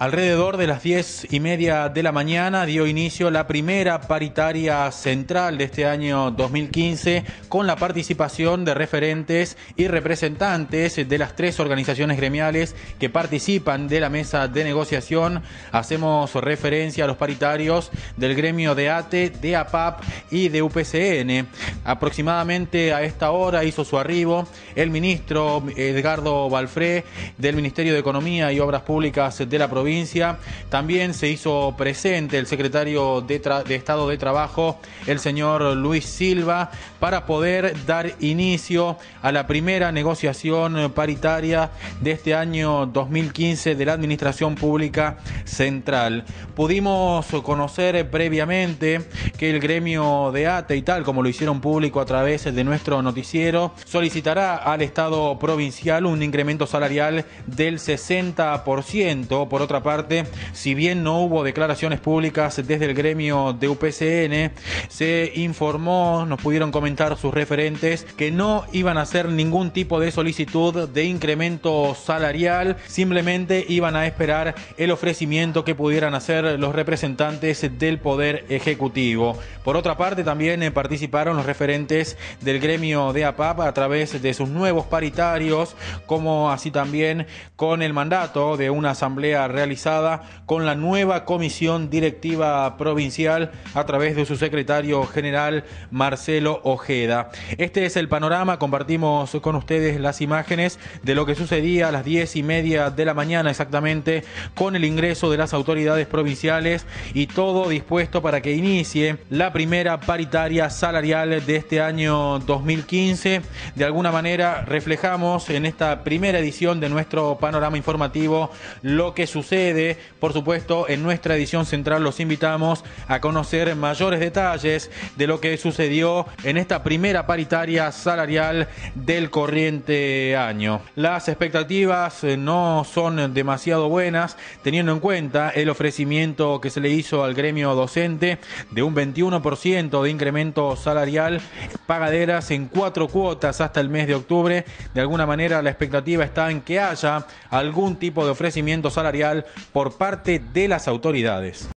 Alrededor de las diez y media de la mañana dio inicio la primera paritaria central de este año 2015 con la participación de referentes y representantes de las tres organizaciones gremiales que participan de la mesa de negociación. Hacemos referencia a los paritarios del gremio de ATE, de APAP y de UPCN. Aproximadamente a esta hora hizo su arribo el ministro Edgardo Balfré del Ministerio de Economía y Obras Públicas de la provincia. También se hizo presente el secretario de, Estado de Trabajo, el señor Luis Silva, para poder dar inicio a la primera negociación paritaria de este año 2015 de la Administración Pública Central. Pudimos conocer previamente que el gremio de ATE y tal como lo hicieron público a través de nuestro noticiero, solicitará al Estado provincial un incremento salarial del 60%. Por otra parte, si bien no hubo declaraciones públicas desde el gremio de UPCN, se informó, nos pudieron comentar sus referentes, que no iban a hacer ningún tipo de solicitud de incremento salarial, simplemente iban a esperar el ofrecimiento que pudieran hacer los representantes del Poder Ejecutivo. Por otra parte, también eh, participaron los del gremio de APAP a través de sus nuevos paritarios, como así también con el mandato de una asamblea realizada con la nueva comisión directiva provincial a través de su secretario general Marcelo Ojeda. Este es el panorama, compartimos con ustedes las imágenes de lo que sucedía a las diez y media de la mañana exactamente con el ingreso de las autoridades provinciales y todo dispuesto para que inicie la primera paritaria salarial de este año 2015. De alguna manera reflejamos en esta primera edición de nuestro panorama informativo lo que sucede. Por supuesto, en nuestra edición central los invitamos a conocer mayores detalles de lo que sucedió en esta primera paritaria salarial del corriente año. Las expectativas eh, no son demasiado buenas, teniendo en cuenta el ofrecimiento que se le hizo al gremio docente de un 21% de incremento salarial pagaderas en cuatro cuotas hasta el mes de octubre. De alguna manera la expectativa está en que haya algún tipo de ofrecimiento salarial por parte de las autoridades.